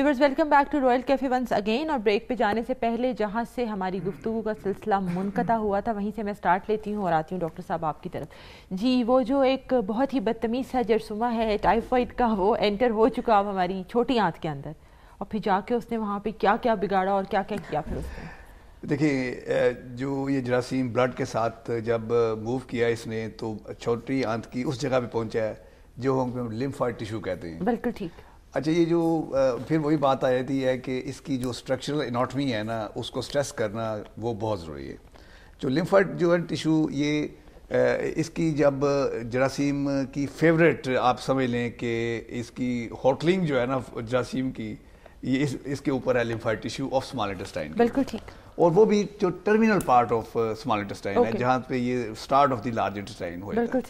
Viewers welcome back to Royal Cafe once again और break पे जाने से पहले जहाँ से हमारी गुफ्तु का सिलसिला मुनकता हुआ था वहीं से मैं स्टार्ट लेती हूँ और आती हूँ डॉक्टर साहब आपकी तरफ जी वो जो एक बहुत ही बदतमीज़ सा जरसुमा है टाइफाइड का वो एंटर हो चुका अब हमारी छोटी आँत के अंदर और फिर जाके उसने वहाँ पर क्या क्या बिगाड़ा और क्या क्या किया फिर उसने देखिए जो ये जरासीम ब्लड के साथ जब मूव किया इसने तो छोटी आंत की उस जगह पे पहुंचा है जो हम लिम्फाइड टिश्यू कहते हैं बिल्कुल ठीक अच्छा ये जो फिर वही बात आ जाती है कि इसकी जो स्ट्रक्चरल इनाटमी है ना उसको स्ट्रेस करना वो बहुत ज़रूरी है जो लिम्फर्ट जो है टिशू ये इसकी जब जरासीम की फेवरेट आप समझ लें कि इसकी होटलिंग जो है ना जरासीम की ये इस, इसके ऊपर है lymphoid tissue of small intestine बिल्कुल ठीक और वो भी जो terminal part of small intestine है जहाँ पे ये start of the large intestine हो बिल्कुल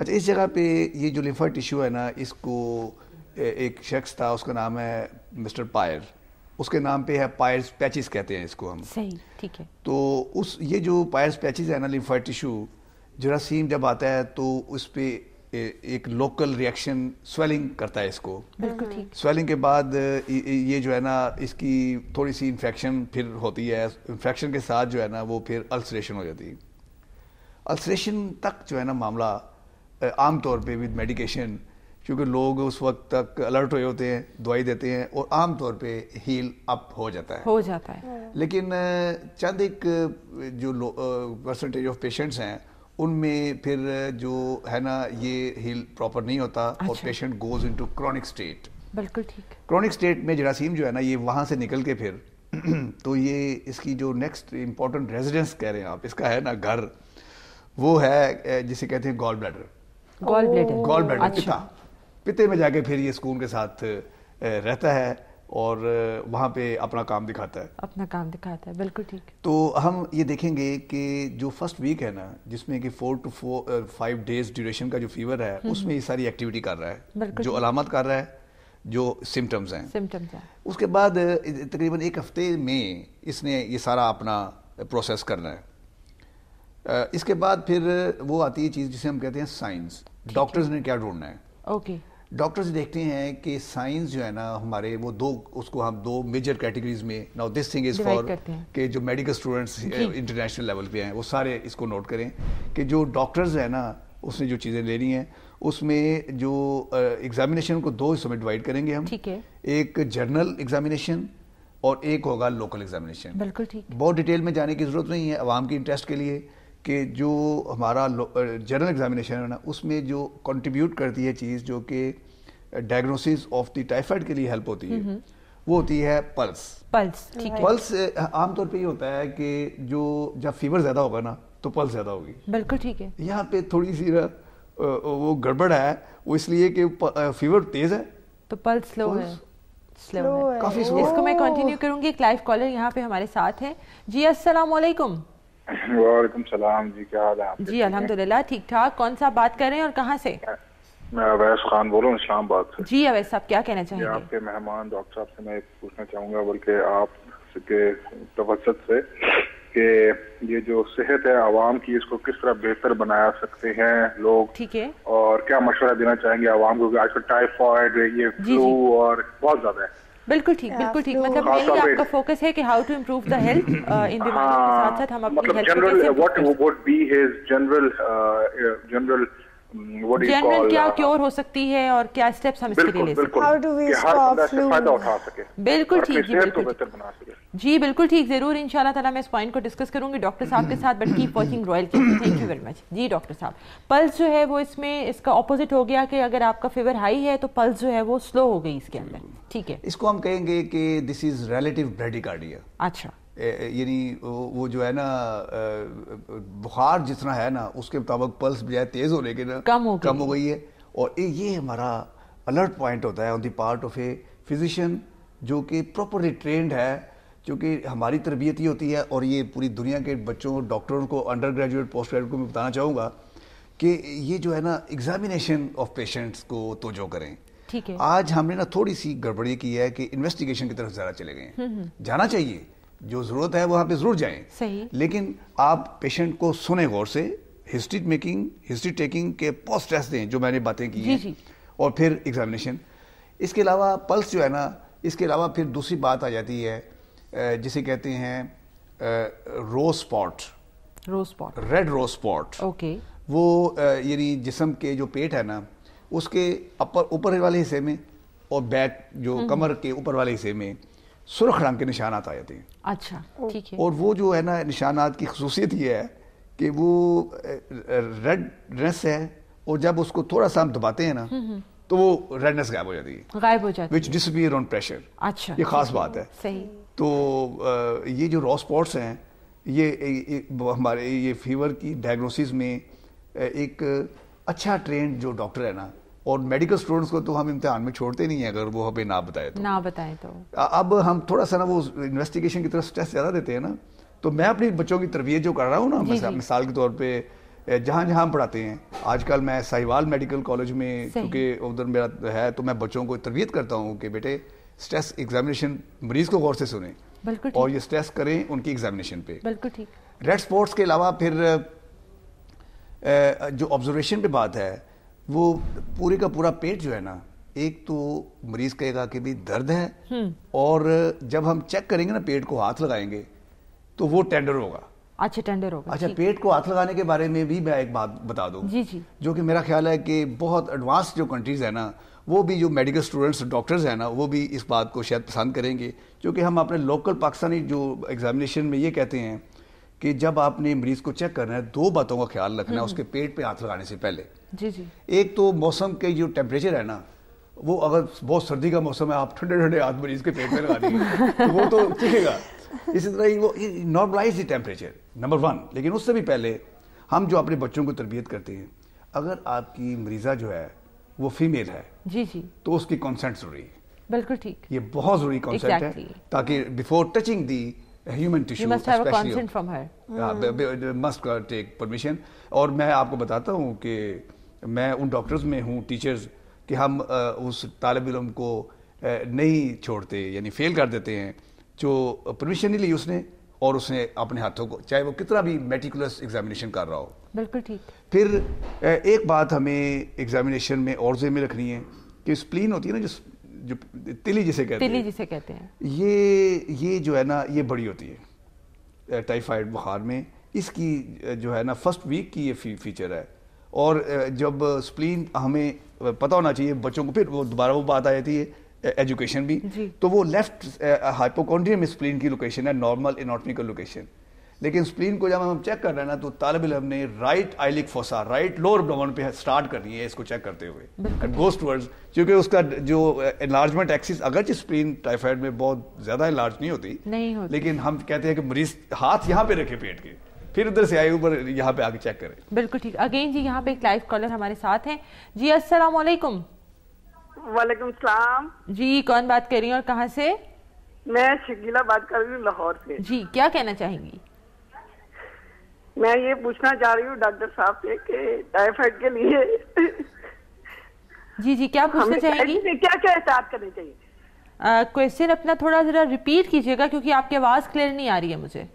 अच्छा इस जगह पे ये जो लिम्फाइड टिश्यू है ना इसको एक शख्स था उसका नाम है मिस्टर पायर उसके नाम पे है पायर्स पैचिस कहते हैं इसको हम सही ठीक है तो उस ये जो पायर्स पैचिस है ना टिश्यू जरा जरासीम जब आता है तो उस पर एक लोकल रिएक्शन स्वेलिंग करता है इसको बिल्कुल ठीक स्वेलिंग के बाद ये जो है ना इसकी थोड़ी सी इन्फेक्शन फिर होती है इन्फेक्शन के साथ जो है ना वो फिर अल्सरेशन हो जाती है अल्सरेशन तक जो है ना मामला आमतौर पे विद मेडिकेशन क्योंकि लोग उस वक्त तक अलर्ट हुए होते हैं दवाई देते हैं और आम तौर पे हील अप हो जाता है हो जाता है हाँ। लेकिन चंद एक जो परसेंटेज ऑफ पेशेंट्स हैं उनमें फिर जो है ना ये हील प्रॉपर नहीं होता अच्छा। और patient goes into chronic state बिल्कुल ठीक क्रॉनिक स्टेट में जरासीम जो है ना ये वहाँ से निकल के फिर तो ये इसकी जो नेक्स्ट इम्पोर्टेंट रेजिडेंस कह रहे हैं आप इसका है ना घर वो है जिसे कहते हैं gall bladder gall bladder gall bladder पिता पिते में जाके फिर ये स्कूल के साथ रहता है और वहाँ पे अपना काम दिखाता है अपना काम दिखाता है बिल्कुल ठीक तो हम ये देखेंगे कि जो फर्स्ट वीक है ना जिसमें कि four to four five days duration का जो फीवर है हम्म। उसमें ये सारी एक्टिविटी कर रहा है जो अलामत कर रहा है जो सिम्टम्स हैं सिम्टम्स हैं उसके बाद तकरीबन एक हफ्ते में इसने ये सारा अपना प्रोसेस करना है इसके बाद फिर वो आती है चीज़ जिसे हम कहते हैं साइंस डॉक्टर्स ने क्या ढूंढना है ओके okay. डॉक्टर्स देखते हैं कि साइंस जो है ना हमारे वो दो उसको हम दो मेजर कैटेगरीज में now this thing is for के जो मेडिकल स्टूडेंट्स इंटरनेशनल लेवल पे हैं वो सारे इसको नोट करें कि जो डॉक्टर्स हैं ना उसने जो चीज़ें लेनी हैं उसमें जो एग्जामिनेशन uh, को दो हिस्सों में डिवाइड करेंगे हम ठीक है एक जर्नल एग्जामिनेशन और एक होगा लोकल एग्जामिनेशन बिल्कुल ठीक बहुत डिटेल में जाने की जरूरत नहीं है आवाम के इंटरेस्ट के लिए कि जो हमारा जनरल एग्जामिनेशन है ना उसमें जो कंट्रीब्यूट करती है चीज़ जो कि डायग्नोसिस ऑफ द टाइफाइड के लिए हेल्प होती है वो होती है पल्स पल्स ठीक है पल्स आमतौर पे ये होता है कि जो जब फीवर ज़्यादा होगा ना तो पल्स ज़्यादा होगी बिल्कुल ठीक है यहाँ पे थोड़ी सी ना वो गड़बड़ है वो इसलिए कि फीवर तेज़ है तो पल्स स्लो है स्लो है काफ़ी इसको मैं कंटिन्यू करूंगी एक लाइव कॉलर यहाँ पे हमारे साथ है जी अस्सलाम वालेकुम वालेकुम सलाम जी क्या हाल है जी अल्हम्दुलिल्लाह ठीक ठाक कौन सा बात कर रहे हैं और कहाँ से मैं अवैस खान बोल रहा हूँ इस्लामाबाद से जी अवैस साहब क्या कहना चाहेंगे आपके मेहमान डॉक्टर साहब से मैं पूछना चाहूँगा बल्कि आप के तवसत से कि ये जो सेहत है आवाम की इसको किस तरह बेहतर बनाया सकते हैं लोग ठीक है और क्या मशवरा देना चाहेंगे आवाम को आजकल टाइफॉइड ये फ्लू और बहुत ज्यादा है बिल्कुल ठीक बिल्कुल ठीक मतलब मेनली हाँ, आपका फोकस है कि how to improve the health इन बीमारियों के हाँ, साथ साथ हम अपनी हेल्थ मतलब को कैसे general what would be his general general general hmm, क्या क्योर uh, हो सकती है और क्या स्टेप्स हम इसके लिए ले सकते बिल्कुल ठीक जी बिल्कुल जरूर इंशाल्लाह मैं इस पॉइंट को डिस्कस करूंगी डॉक्टर साहब के साथ but keep watching royal thank you very much जी डॉक्टर साहब पल्स जो है वो इसमें इसका ऑपोजिट हो गया कि अगर आपका फीवर हाई है तो पल्स जो है वो स्लो हो गई इसके अंदर ठीक है इसको हम कहेंगे कि दिस इज रिलेटिव ब्रेडिकार्डिया अच्छा यानी वो जो है ना बुखार जितना है ना उसके मुताबिक पल्स बजाय तेज होने के ना कम हो कम हो गई है और ये हमारा अलर्ट पॉइंट होता है on the part of a physician जो कि प्रॉपरली ट्रेंड है क्योंकि हमारी तरबियत ही होती है और ये पूरी दुनिया के बच्चों डॉक्टरों को अंडर ग्रेजुएट पोस्ट ग्रेजुएट को मैं बताना चाहूँगा कि ये जो है ना एग्जामिनेशन ऑफ पेशेंट्स को तोजो करें ठीक है आज हमने ना थोड़ी सी गड़बड़ी की है कि इन्वेस्टिगेशन की तरफ ज़्यादा चले गए हम्म, हम्म। जाना चाहिए जो ज़रूरत है वहां पे ज़रूर जाएं सही लेकिन आप पेशेंट को सुने गौर से हिस्ट्री मेकिंग हिस्ट्री टेकिंग के पोस्ट टेस्ट दें जो मैंने बातें की हैं और फिर एग्जामिनेशन इसके अलावा पल्स जो है ना इसके अलावा फिर दूसरी बात आ जाती है जिसे कहते हैं rose spot rose spot red rose spot okay वो यानी जिसम के जो पेट है ना उसके अपर ऊपर वाले हिस्से में और बैक जो हम्म। कमर के ऊपर वाले हिस्से में सुरख रंग के निशानात आ जाते हैं अच्छा ठीक है और वो जो है ना निशानात की खसूसियत ये है कि वो रेडनेस है और जब उसको थोड़ा सा हम दबाते हैं ना हम्म, हम्म। तो वो रेडनेस गायब हो जाती है गायब हो जाती विच डिसअपियर ऑन प्रेशर अच्छा ये खास बात है सही तो ये जो रॉ स्पॉट्स हैं ये, ये हमारे ये फीवर की डायग्नोसिस में एक अच्छा ट्रेंड जो डॉक्टर है ना और मेडिकल स्टूडेंट्स को तो हम इम्तिहान में छोड़ते नहीं है अगर वो हमें ना बताए तो ना बताए तो अब हम थोड़ा सा ना वो इन्वेस्टिगेशन की तरफ स्ट्रेस ज़्यादा देते हैं ना तो मैं अपने बच्चों की तरबियत जो कर रहा हूँ ना मिसाल के तौर पर जहाँ जहाँ पढ़ाते हैं आजकल मैं साहिवाल मेडिकल कॉलेज में क्योंकि उधर मेरा तो है तो मैं बच्चों को तरबियत करता हूँ कि बेटे स्ट्रेस एग्जामिनेशन मरीज को गौर से सुने बिल्कुल और ये स्ट्रेस करें उनकी एग्जामिनेशन पे बिल्कुल ठीक रेड स्पॉट्स के अलावा फिर जो ऑब्जर्वेशन पे बात है वो पूरे का पूरा पेट जो है ना एक तो मरीज कहेगा कि भी दर्द है हम्म। और जब हम चेक करेंगे ना पेट को हाथ लगाएंगे तो वो टेंडर होगा अच्छा टेंडर होगा अच्छा पेट को हाथ लगाने के बारे में भी मैं एक बात बता दूं जी जी जो कि मेरा ख्याल है कि बहुत एडवांस जो कंट्रीज है ना वो भी जो मेडिकल स्टूडेंट्स डॉक्टर्स हैं ना वो भी इस बात को शायद पसंद करेंगे क्योंकि हम अपने लोकल पाकिस्तानी जो एग्जामिनेशन में ये कहते हैं कि जब आपने मरीज को चेक करना है दो बातों का ख्याल रखना है हम्म। उसके पेट पे हाथ लगाने से पहले जी जी एक तो मौसम के जो टेम्परेचर है ना वो अगर बहुत सर्दी का मौसम है आप ठंडे ठंडे हाथ मरीज के पेट में लगा दिए तो वो तो चिखेगा इसी तरह ही वो नॉर्मलाइज ही टेम्परेचर नंबर वन लेकिन उससे भी पहले हम जो अपने बच्चों को तरबियत करते हैं अगर आपकी मरीज़ा जो है वो फीमेल है जी जी तो उसकी कॉन्सेंट जरूरी है बिल्कुल ठीक ये बहुत जरूरी कॉन्सेंट exactly. है ताकि before touching the human tissue must take permission और मैं आपको बताता हूँ कि मैं उन डॉक्टर्स में हूँ टीचर्स कि हम उस तालब इलम को नहीं छोड़ते यानी फेल कर देते हैं जो परमिशन नहीं ली उसने और उसने अपने हाथों को चाहे वो कितना भी मेटिकुलस एग्जामिनेशन कर रहा हो बिल्कुल ठीक फिर एक बात हमें एग्जामिनेशन में और जेब में रखनी है कि स्प्लीन होती है ना जो जो तिली जिसे कहते तिली जिसे कहते हैं ये ये जो है ना ये बड़ी होती है टाइफाइड बुखार में इसकी जो है ना फर्स्ट वीक की ये फीचर है और जब स्प्लीन हमें पता होना चाहिए बच्चों को फिर वो दोबारा वो बात आ जाती है एजुकेशन भी तो वो लेफ्ट हाइपोकॉन्ड्रियम स्प्लीन की लोकेशन है नॉर्मल इनॉटमिकल लोकेशन लेकिन स्प्लीन को जब हम चेक कर रहे हैं ना तो तालब इलम ने right iliac fossa right lower ब्रमन पे स्टार्ट करनी है इसको चेक करते हुए गोस्ट वर्ड्स क्योंकि उसका जो एनलार्जमेंट एक्सिस अगरचे स्प्लीन टाइफाइड में बहुत ज्यादा एनलार्ज नहीं होती नहीं होती लेकिन हम कहते हैं कि मरीज हाथ यहाँ पे रखे पेट के फिर उधर से आए ऊपर यहाँ पे आके चेक करें बिल्कुल ठीक अगेन जी यहाँ पे एक लाइव कॉलर हमारे साथ हैं जी अस्सलाम वालेकुम वालेकुम सलाम जी कौन बात कर रही है और कहाँ से मैं शकीला बात कर रही हूँ लाहौर से जी क्या कहना चाहेंगी मैं ये पूछना चाह रही हूँ डॉक्टर साहब से कि टाइफाइड के लिए जी जी क्या पूछना चाहेंगी क्या क्या एहतियात करनी चाहिए क्वेश्चन अपना थोड़ा जरा रिपीट कीजिएगा क्योंकि आपकी आवाज़ क्लियर नहीं आ रही है मुझे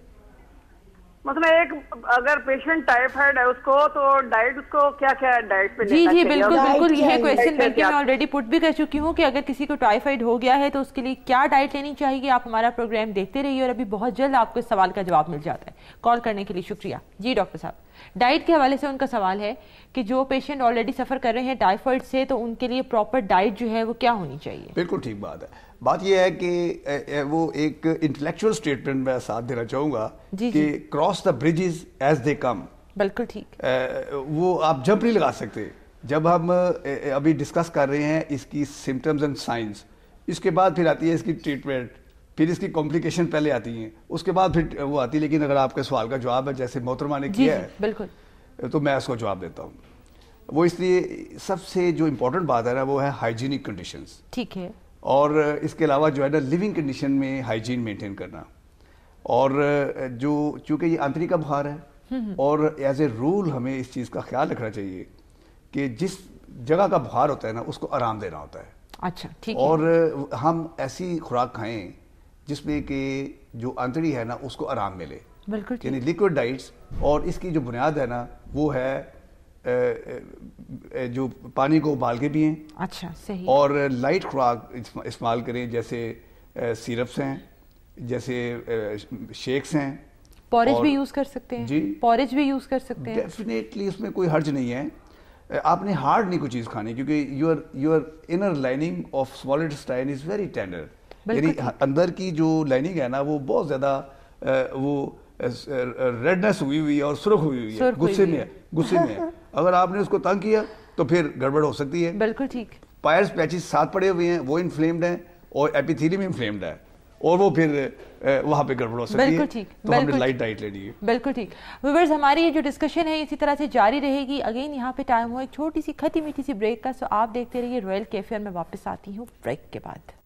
मतलब एक अगर पेशेंट टाइफाइड है उसको तो डाइट उसको क्या क्या डाइट पे जी जी बिल्कुल बिल्कुल यह क्वेश्चन बल्कि मैं ऑलरेडी पुट भी कर चुकी हूँ कि अगर किसी को टाइफाइड हो गया है तो उसके लिए क्या डाइट लेनी चाहिए आप हमारा प्रोग्राम देखते रहिए और अभी बहुत जल्द आपको इस सवाल का जवाब मिल जाता है कॉल करने के लिए शुक्रिया जी डॉक्टर साहब डाइट के हवाले से उनका सवाल है कि जो पेशेंट ऑलरेडी सफ़र कर रहे हैं टाइफाइड से तो उनके लिए प्रॉपर डाइट जो है वो क्या होनी चाहिए बिल्कुल ठीक बात है बात यह है कि वो एक इंटेलेक्चुअल स्टेटमेंट में साथ देना चाहूंगा कि cross the bridges as they come बिल्कुल ठीक वो आप जंप नहीं लगा सकते जब हम अभी डिस्कस कर रहे हैं इसकी सिम्टम्स एंड साइंस इसके बाद फिर आती है इसकी ट्रीटमेंट फिर इसकी कॉम्प्लिकेशन पहले आती हैं उसके बाद फिर वो आती है लेकिन अगर आपके सवाल का जवाब है जैसे मोहतरमा ने किया है बिल्कुल तो मैं उसको जवाब देता हूँ वो इसलिए सबसे जो इम्पोर्टेंट बात है ना वो है हाइजीनिक कंडीशंस ठीक है और इसके अलावा जो है ना लिविंग कंडीशन में हाइजीन मेंटेन करना और जो चूंकि ये आंतरिक का बुखार है और एज ए रूल हमें इस चीज़ का ख्याल रखना चाहिए कि जिस जगह का बुखार होता है ना उसको आराम देना होता है अच्छा ठीक और हम ऐसी खुराक खाएं जिसमें कि जो आंतरी है ना उसको आराम मिले बिल्कुल यानी लिक्विड डाइट्स और इसकी जो बुनियाद है ना वो है जो पानी को उबाल के पिए अच्छा सही और लाइट खुराक इस्तेमाल करें जैसे सिरप्स हैं जैसे शेक्स हैं पॉरेज भी यूज़ कर सकते हैं जी पॉरेज भी यूज़ कर सकते हैं डेफिनेटली इसमें कोई हर्ज नहीं है आपने हार्ड नहीं कोई चीज़ खानी क्योंकि your your inner lining of solid stain is very tender यानी अंदर की जो लाइनिंग है ना वो बहुत ज़्यादा वो रेडनेस हुई हुई है और सुरख हुई हुई है गुस्से में गुस्से में है अगर आपने उसको तंग किया तो फिर गड़बड़ हो सकती है बिल्कुल ठीक पायर्स पैचिस साथ पड़े हुए हैं वो इन्फ्लेम्ड हैं और एपिथीलियम इन्फ्लेम्ड है और वो फिर वहाँ पे गड़बड़ हो सकती बिल्कुल है ठीक तो बिल्कुल लाइट डाइट लेनी है बिल्कुल ठीक व्यूवर्स तो हमारी ये जो डिस्कशन है इसी तरह से जारी रहेगी अगेन यहाँ पे टाइम हुआ एक छोटी सी खटी मीठी सी ब्रेक का सो आप देखते रहिए रॉयल कैफे में वापस आती हूँ ब्रेक के बाद